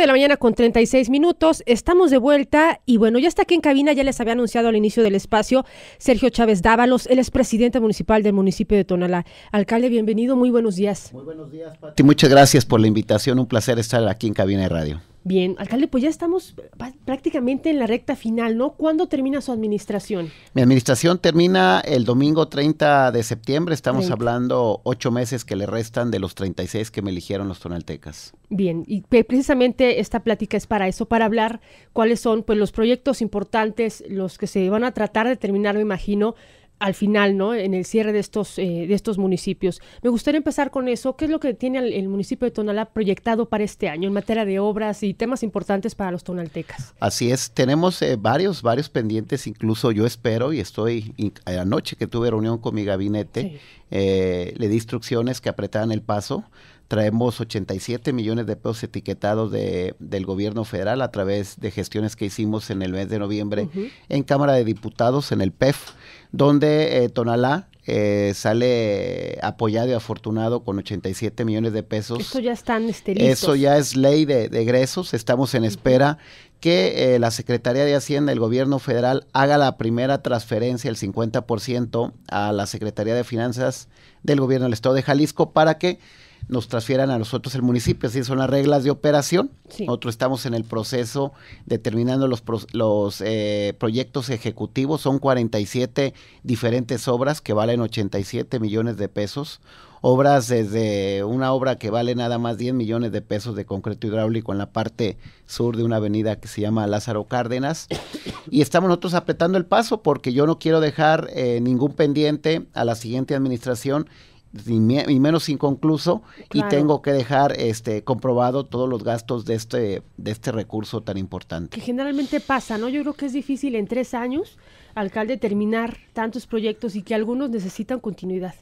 de la mañana con 36 minutos, estamos de vuelta y bueno, ya está aquí en cabina, ya les había anunciado al inicio del espacio Sergio Chávez Dávalos, él es presidente municipal del municipio de Tonalá. Alcalde, bienvenido, muy buenos días. Muy buenos días, Pati. Muchas gracias por la invitación, un placer estar aquí en cabina de radio. Bien, alcalde, pues ya estamos eh, prácticamente en la recta final, ¿no? ¿Cuándo termina su administración? Mi administración termina el domingo 30 de septiembre, estamos hablando ocho meses que le restan de los 36 que me eligieron los tonaltecas. Bien, y precisamente esta plática es para eso, para hablar cuáles son pues, los proyectos importantes, los que se van a tratar de terminar, me imagino, al final, ¿no? En el cierre de estos, eh, de estos municipios. Me gustaría empezar con eso. ¿Qué es lo que tiene el, municipio de Tonalá proyectado para este año en materia de obras y temas importantes para los tonaltecas? Así es, tenemos eh, varios, varios pendientes, incluso yo espero y estoy, eh, anoche que tuve reunión con mi gabinete, le di instrucciones que apretaban el paso Traemos 87 millones de pesos etiquetados de, del gobierno federal a través de gestiones que hicimos en el mes de noviembre en Cámara de Diputados, en el PEF, donde eh, Tonalá eh, sale apoyado y afortunado con 87 millones de pesos. Esto ya están este Eso ya es ley de, egresos. Estamos en espera que eh, la Secretaría de Hacienda, del gobierno federal, haga la primera transferencia, el 50%, a la Secretaría de Finanzas del gobierno del Estado de Jalisco para que nos transfieran a nosotros el municipio. Así son las reglas de operación. Sí. Nosotros estamos en el proceso determinando los, los eh, proyectos ejecutivos. Son 47 diferentes obras que valen 87 millones de pesos. Obras desde una obra que vale nada más 10 millones de pesos de concreto hidráulico en la parte sur de una avenida que se llama Lázaro Cárdenas. Y estamos nosotros apretando el paso porque yo no quiero dejar eh, ningún pendiente a la siguiente administración y, menos inconcluso y tengo que dejar este comprobado todos los gastos de este de este recurso tan importante. Que generalmente pasa, ¿no? Yo creo que es difícil en tres años, alcalde, terminar tantos proyectos y que algunos necesitan continuidad.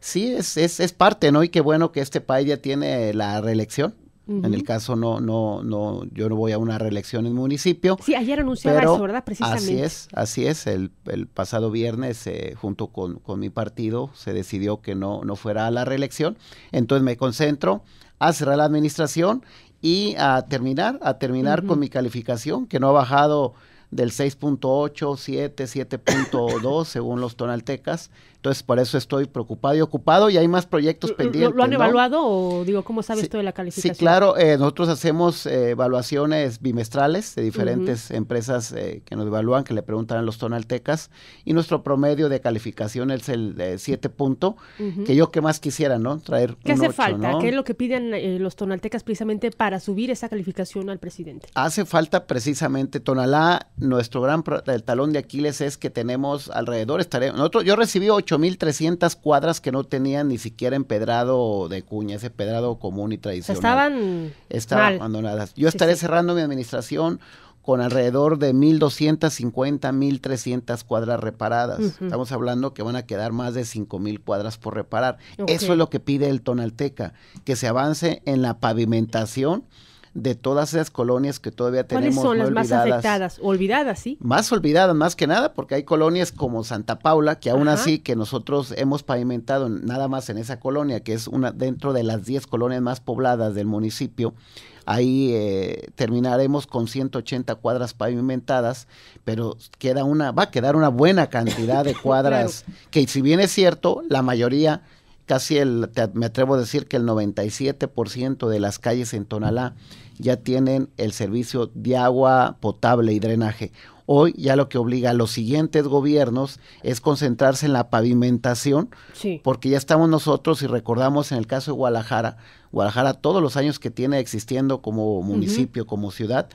Sí, es, es parte, ¿no? Y qué bueno que este país ya tiene la reelección en el caso no, no, no, yo no voy a una reelección en municipio. Sí, ayer anunciaba eso, ¿verdad? Precisamente. Así es, así es. El, pasado viernes, eh, junto con, mi partido, se decidió que no, no fuera a la reelección. Entonces me concentro a cerrar la administración y a terminar, a terminar con mi calificación, que no ha bajado del 6.8, 7, 7.2 según los tonaltecas. Entonces, por eso estoy preocupado y ocupado y hay más proyectos pendientes. ¿Lo han evaluado o digo, cómo sabe esto de la calificación? Sí, claro, eh, nosotros hacemos eh, evaluaciones bimestrales de diferentes empresas eh, que nos evalúan, que le preguntan a los tonaltecas y nuestro promedio de calificación es el 7 punto, que yo que más quisiera, ¿no? Traer ¿Qué hace falta? ¿Qué es lo que piden los tonaltecas precisamente para subir esa calificación al presidente? Hace falta precisamente tonalá nuestro gran talón de Aquiles es que tenemos alrededor, estaré nosotros, yo recibí 8.300 cuadras que no tenían ni siquiera empedrado de cuña, ese pedrado común y tradicional. Estaban, Estaban abandonadas. Yo estaré cerrando mi administración con alrededor de 1.250, 1.300 cuadras reparadas. Estamos hablando que van a quedar más de 5.000 cuadras por reparar. Eso es lo que pide el Tonalteca, que se avance en la pavimentación de todas esas colonias que todavía tenemos. son las más afectadas? Olvidadas, sí. Más olvidadas, más que nada, porque hay colonias como Santa Paula, que aún así que nosotros hemos pavimentado nada más en esa colonia, que es una dentro de las 10 colonias más pobladas del municipio. Ahí eh, terminaremos con 180 cuadras pavimentadas, pero queda una, va a quedar una buena cantidad de cuadras, que si bien es cierto, la mayoría casi el, me atrevo a decir que el 97% de las calles en Tonalá ya tienen el servicio de agua potable y drenaje. Hoy ya lo que obliga a los siguientes gobiernos es concentrarse en la pavimentación, porque ya estamos nosotros y recordamos en el caso de Guadalajara, Guadalajara todos los años que tiene existiendo como municipio, como ciudad,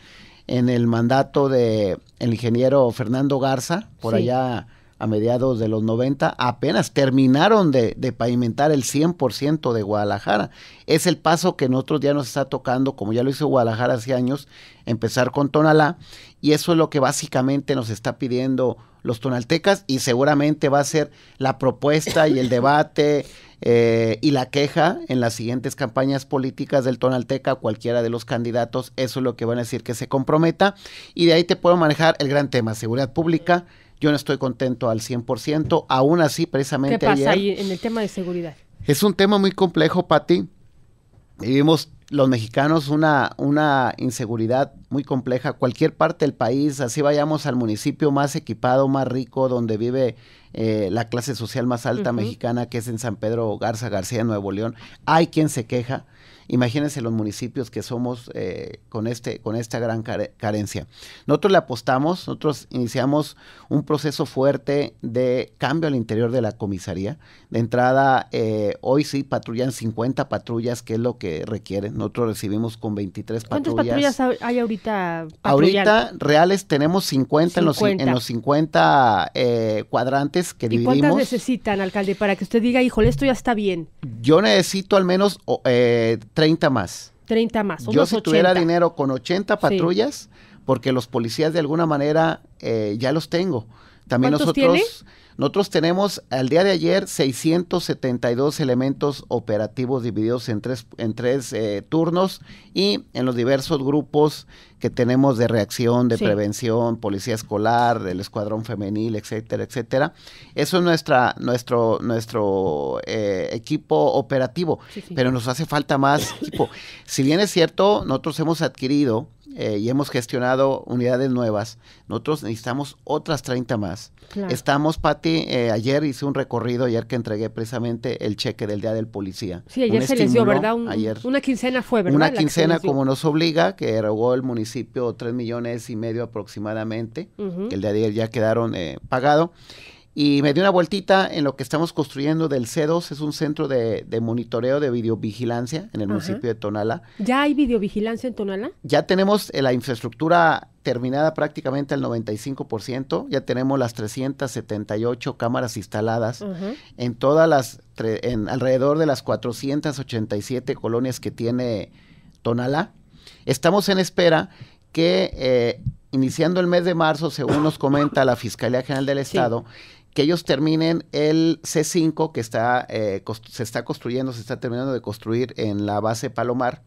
en el mandato de el ingeniero Fernando Garza, por allá a mediados de los 90, apenas terminaron de, pavimentar el 100% de Guadalajara. Es el paso que nosotros ya nos está tocando, como ya lo hizo Guadalajara hace años, empezar con Tonalá, y eso es lo que básicamente nos está pidiendo los tonaltecas, y seguramente va a ser la propuesta y el debate eh, y la queja en las siguientes campañas políticas del Tonalteca, cualquiera de los candidatos, eso es lo que van a decir que se comprometa. Y de ahí te puedo manejar el gran tema, seguridad pública, yo no estoy contento al 100%, aún así precisamente en el tema de seguridad? Es un tema muy complejo, Pati. Vivimos los mexicanos una, una inseguridad muy compleja. Cualquier parte del país, así vayamos al municipio más equipado, más rico, donde vive eh, la clase social más alta mexicana, que es en San Pedro Garza García, Nuevo León, hay quien se queja Imagínense los municipios que somos eh, con, este, con esta gran carencia. Nosotros le apostamos, nosotros iniciamos un proceso fuerte de cambio al interior de la comisaría. De entrada, eh, hoy sí patrullan 50 patrullas, que es lo que requieren. Nosotros recibimos con 23 patrullas. ¿Cuántas patrullas hay ahorita? Ahorita reales tenemos 50, En, los, 50 eh, cuadrantes que ¿Y ¿Cuántas necesitan, alcalde, para que usted diga, híjole, esto ya está bien? Yo necesito al menos... 30 más. 30 más. Yo si tuviera dinero con 80 patrullas, porque los policías de alguna manera eh, ya los tengo. También nosotros... Tiene? Nosotros tenemos al día de ayer 672 elementos operativos divididos en tres, en tres eh, turnos y en los diversos grupos que tenemos de reacción, de prevención, policía escolar, del escuadrón femenil, etcétera, etcétera. Eso es nuestra, nuestro, nuestro eh, equipo operativo, pero nos hace falta más equipo. Si bien es cierto, nosotros hemos adquirido eh, y hemos gestionado unidades nuevas. Nosotros necesitamos otras 30 más. Estamos, Pati, eh, ayer hice un recorrido, ayer que entregué precisamente el cheque del Día del Policía. Sí, ayer se les dio, ¿verdad? ayer, una quincena fue, ¿verdad? Una quincena como nos obliga, que erogó el municipio 3 millones y medio aproximadamente, que el día de ayer ya quedaron eh, pagados y me di una vueltita en lo que estamos construyendo del C2, es un centro de, monitoreo de videovigilancia en el municipio de Tonala. ¿Ya hay videovigilancia en Tonala? Ya tenemos eh, la infraestructura terminada prácticamente al 95%, ya tenemos las 378 cámaras instaladas en todas las, en alrededor de las 487 colonias que tiene Tonala. Estamos en espera que... Eh, iniciando el mes de marzo, según nos comenta la Fiscalía General del Estado, que ellos terminen el C5 que está, eh, se está construyendo, se está terminando de construir en la base Palomar.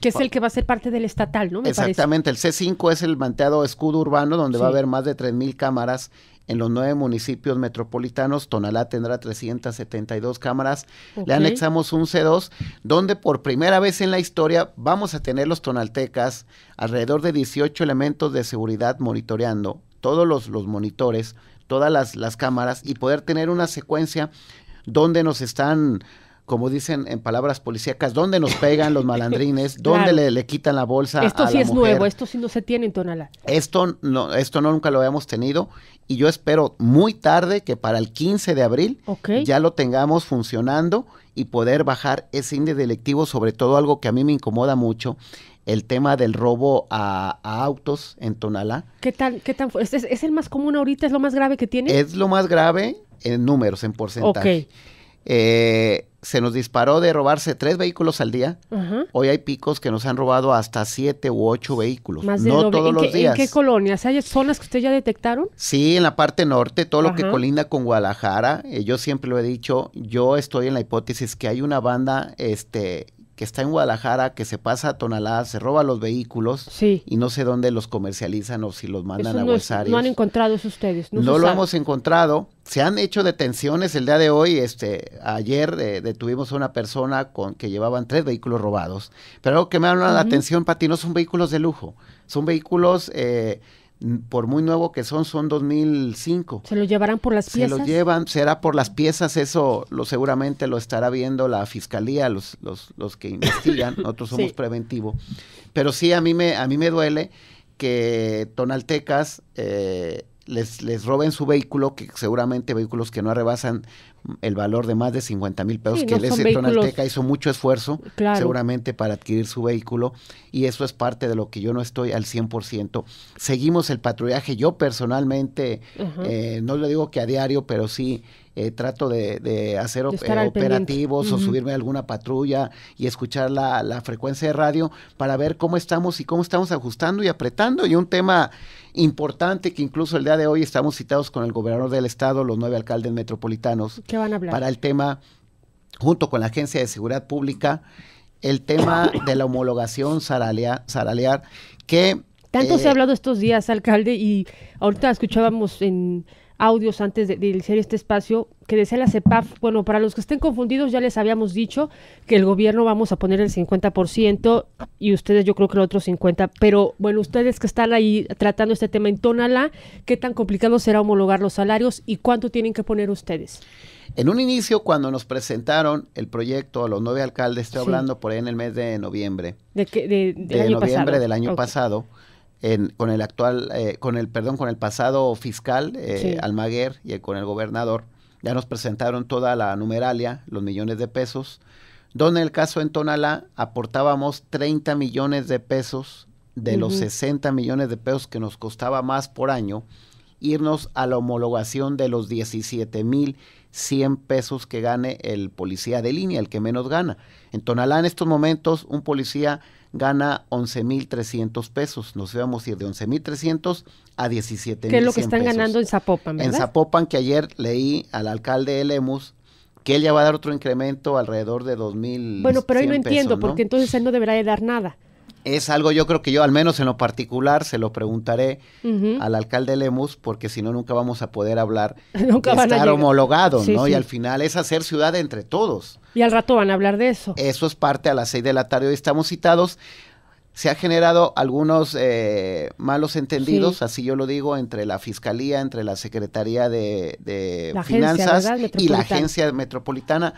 Que es el que va a ser parte del estatal, ¿no? Exactamente, el C5 es el manteado escudo urbano donde va a haber más de 3.000 cámaras en los nueve municipios metropolitanos. Tonalá tendrá 372 cámaras. Le anexamos un C2, donde por primera vez en la historia vamos a tener los tonaltecas alrededor de 18 elementos de seguridad monitoreando todos los monitores todas las, las cámaras y poder tener una secuencia donde nos están como dicen en palabras policíacas, donde nos pegan los malandrines, donde le, quitan la bolsa. Esto sí es nuevo, esto sí no se tiene en Tonalá. Esto no, esto no nunca lo habíamos tenido y yo espero muy tarde que para el 15 de abril ya lo tengamos funcionando y poder bajar ese índice delictivo, sobre todo algo que a mí me incomoda mucho, el tema del robo a, autos en Tonalá. ¿Qué tal? ¿Qué tan ¿Es, el más común ahorita? ¿Es lo más grave que tiene? Es lo más grave en números, en porcentaje. Ok. Eh, se nos disparó de robarse tres vehículos al día. Hoy hay picos que nos han robado hasta siete u ocho vehículos. Más no todos los días. ¿En qué colonias? ¿Hay zonas que usted ya detectaron? Sí, en la parte norte, todo lo que colinda con Guadalajara. Eh, yo siempre lo he dicho, yo estoy en la hipótesis que hay una banda este, que está en Guadalajara, que se pasa a Tonalá, se roba los vehículos sí. y no sé dónde los comercializan o si los mandan a no No han encontrado eso ustedes. No, no lo hemos encontrado. Se han hecho detenciones el día de hoy. Este, ayer eh, detuvimos a una persona con que llevaban tres vehículos robados. Pero algo que me llama la atención, Pati, no son vehículos de lujo, son vehículos eh, por muy nuevo que son, son 2005. ¿Se lo llevarán por las piezas? Se lo llevan, será por las piezas, eso lo seguramente lo estará viendo la fiscalía, los, los, los que investigan, nosotros somos preventivos. preventivo. Pero sí, a mí me, a mí me duele que Tonaltecas eh, les, les roben su vehículo, que seguramente vehículos que no rebasan el valor de más de 50 mil pesos, que no el Tonalteca hizo mucho esfuerzo seguramente para adquirir su vehículo, y eso es parte de lo que yo no estoy al 100%. Seguimos el patrullaje, yo personalmente, eh, no le digo que a diario, pero sí eh, trato de, hacer eh, operativos o subirme a alguna patrulla y escuchar la, frecuencia de radio para ver cómo estamos y cómo estamos ajustando y apretando. Y un tema importante que incluso el día de hoy estamos citados con el gobernador del estado, los nueve alcaldes metropolitanos, ¿Qué van a hablar? para el tema, junto con la Agencia de Seguridad Pública, el tema de la homologación salarial, que... Tanto se ha eh, hablado estos días, alcalde, y ahorita escuchábamos en audios antes de, iniciar este espacio que decía la CEPAF, bueno, para los que estén confundidos ya les habíamos dicho que el gobierno vamos a poner el 50% y ustedes yo creo que el otro 50%, pero bueno, ustedes que están ahí tratando este tema en tonalá ¿qué tan complicado será homologar los salarios y cuánto tienen que poner ustedes? En un inicio, cuando nos presentaron el proyecto a los nueve alcaldes, estoy hablando por ahí en el mes de noviembre. ¿De, qué, de, noviembre del año pasado con el actual, eh, con el, perdón, con el pasado fiscal eh, Almaguer y con el gobernador, ya nos presentaron toda la numeralia, los millones de pesos, donde en el caso en Tonalá aportábamos 30 millones de pesos de los 60 millones de pesos que nos costaba más por año irnos a la homologación de los 17.100 pesos que gane el policía de línea, el que menos gana. En Tonalá en estos momentos un policía gana 11.300 pesos. Nos íbamos a ir de 11.300 a 17.000 pesos. ¿Qué es lo que están ganando en Zapopan? ¿verdad? En Zapopan, que ayer leí al alcalde de Lemus que él ya va a dar otro incremento alrededor de 2.000 Bueno, pero yo no entiendo, porque entonces él no deberá de dar nada es algo yo creo que yo, al menos en lo particular, se lo preguntaré al alcalde Lemus, porque si no, nunca vamos a poder hablar estar homologado, ¿no? Y al final es hacer ciudad entre todos. Y al rato van a hablar de eso. Eso es parte a las seis de la tarde, hoy estamos citados. Se ha generado algunos eh, malos entendidos, así yo lo digo, entre la Fiscalía, entre la Secretaría de, Finanzas y la Agencia Metropolitana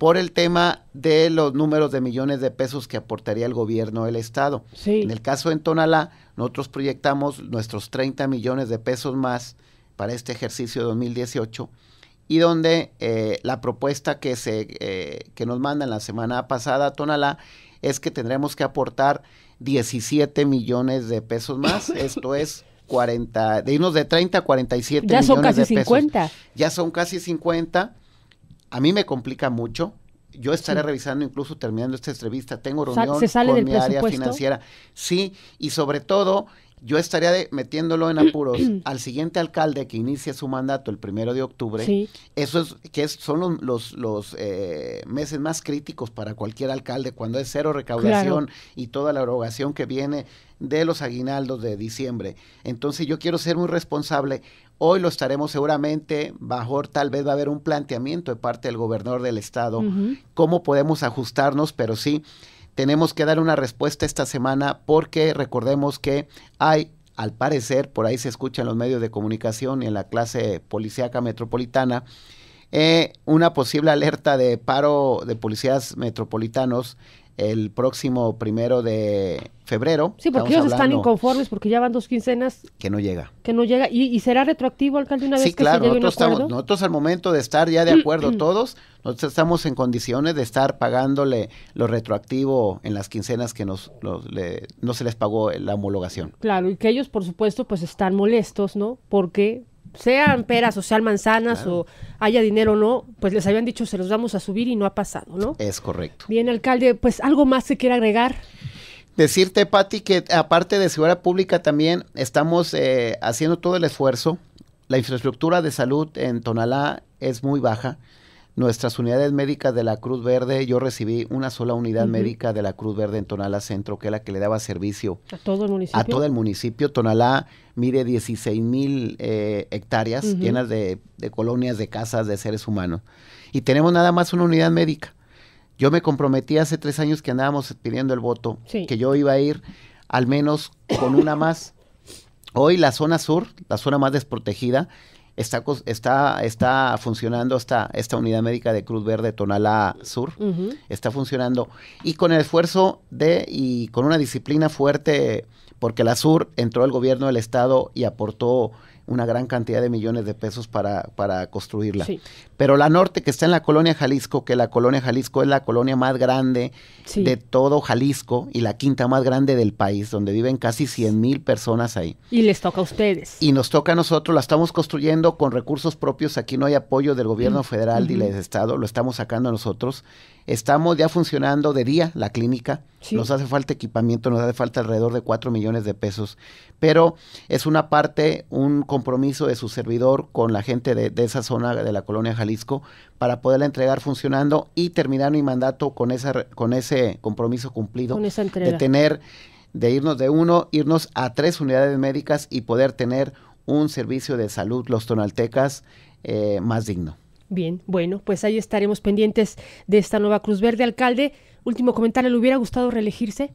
por el tema de los números de millones de pesos que aportaría el gobierno del Estado. En el caso de Tonalá, nosotros proyectamos nuestros 30 millones de pesos más para este ejercicio 2018 y donde eh, la propuesta que, se, eh, que nos mandan la semana pasada a Tonalá es que tendremos que aportar 17 millones de pesos más, esto es 40, de unos de 30 a 47 millones de pesos. Ya son casi 50. Ya son casi 50 a mí me complica mucho. Yo estaré revisando, incluso terminando esta entrevista, tengo reunión con mi área financiera. Sí, y sobre todo yo estaría metiéndolo en apuros al siguiente alcalde que inicia su mandato el primero de octubre. Sí. Eso es que son los, los, eh, meses más críticos para cualquier alcalde cuando es cero recaudación y toda la erogación que viene de los aguinaldos de diciembre. Entonces yo quiero ser muy responsable. Hoy lo estaremos seguramente, bajo tal vez va a haber un planteamiento de parte del gobernador del estado, cómo podemos ajustarnos, pero sí tenemos que dar una respuesta esta semana porque recordemos que hay al parecer, por ahí se escucha en los medios de comunicación y en la clase policíaca metropolitana, eh, una posible alerta de paro de policías metropolitanos el próximo primero de febrero. Sí, porque ellos están inconformes porque ya van dos quincenas. Que no llega. Que no llega. ¿Y, será retroactivo, alcalde, una vez que se llegue nosotros nosotros al momento de estar ya de acuerdo mm, mm. todos, nosotros estamos en condiciones de estar pagándole lo retroactivo en las quincenas que nos, no se les pagó la homologación. Claro, y que ellos, por supuesto, pues están molestos, ¿no? Porque sean peras o sean manzanas o haya dinero o no, pues les habían dicho se los vamos a subir y no ha pasado, ¿no? Es correcto. Bien, alcalde, pues algo más se quiere agregar. Decirte, Patti, que aparte de seguridad pública también estamos eh, haciendo todo el esfuerzo. La infraestructura de salud en Tonalá es muy baja nuestras unidades médicas de la Cruz Verde, yo recibí una sola unidad médica de la Cruz Verde en Tonalá Centro, que es la que le daba servicio. ¿A todo el municipio? Tonalá mide 16 mil eh, hectáreas llenas de, colonias, de casas, de seres humanos. Y tenemos nada más una unidad médica. Yo me comprometí hace tres años que andábamos pidiendo el voto, que yo iba a ir al menos con una más. Hoy la zona sur, la zona más desprotegida, está, está, está funcionando esta, esta unidad médica de Cruz Verde Tonalá Sur, está funcionando y con el esfuerzo de y con una disciplina fuerte, porque la Sur entró al gobierno del estado y aportó una gran cantidad de millones de pesos para, para construirla. Pero la norte, que está en la colonia Jalisco, que la colonia Jalisco es la colonia más grande de todo Jalisco y la quinta más grande del país, donde viven casi 100 mil personas ahí. Y les toca a ustedes. Y nos toca a nosotros, la estamos construyendo con recursos propios, aquí no hay apoyo del gobierno mm, federal ni del Estado, lo estamos sacando nosotros. Estamos ya funcionando de día la clínica, nos hace falta equipamiento, nos hace falta alrededor de 4 millones de pesos, pero es una parte, un compromiso de su servidor con la gente de, esa zona de la colonia Jalisco para poderla entregar funcionando y terminar mi mandato con, esa, con ese compromiso cumplido de tener, de irnos de uno, irnos a tres unidades médicas y poder tener un servicio de salud los tonaltecas eh, más digno. Bien, bueno, pues ahí estaremos pendientes de esta nueva Cruz Verde. Alcalde, último comentario, ¿le hubiera gustado reelegirse?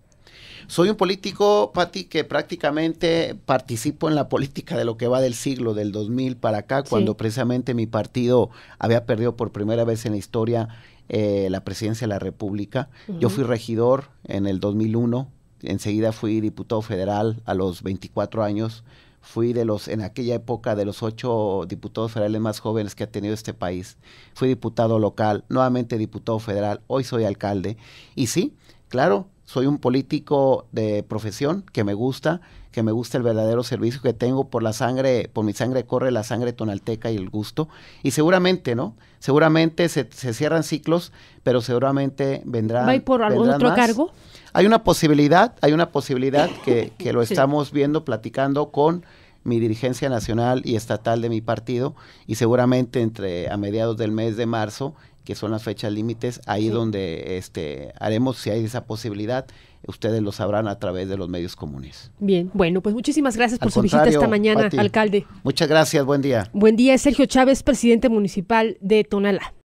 Soy un político, Pati, que prácticamente participo en la política de lo que va del siglo, del 2000 para acá, cuando precisamente mi partido había perdido por primera vez en la historia eh, la presidencia de la República. Yo fui regidor en el 2001, enseguida fui diputado federal a los 24 años. Fui de los, en aquella época, de los ocho diputados federales más jóvenes que ha tenido este país. Fui diputado local, nuevamente diputado federal, hoy soy alcalde. Y sí, claro, soy un político de profesión que me gusta, que me gusta el verdadero servicio que tengo por la sangre, por mi sangre corre la sangre tonalteca y el gusto. Y seguramente, ¿no? Seguramente se, se cierran ciclos, pero seguramente vendrá ¿Va a ir por algún otro cargo? Hay una posibilidad, hay una posibilidad que, que lo estamos viendo, platicando con mi dirigencia nacional y estatal de mi partido y seguramente entre a mediados del mes de marzo que son las fechas límites, ahí donde este, haremos, si hay esa posibilidad, ustedes lo sabrán a través de los medios comunes. Bien, bueno, pues muchísimas gracias por su visita esta mañana, alcalde. Muchas gracias, buen día. Buen día, Sergio Chávez, presidente municipal de Tonalá.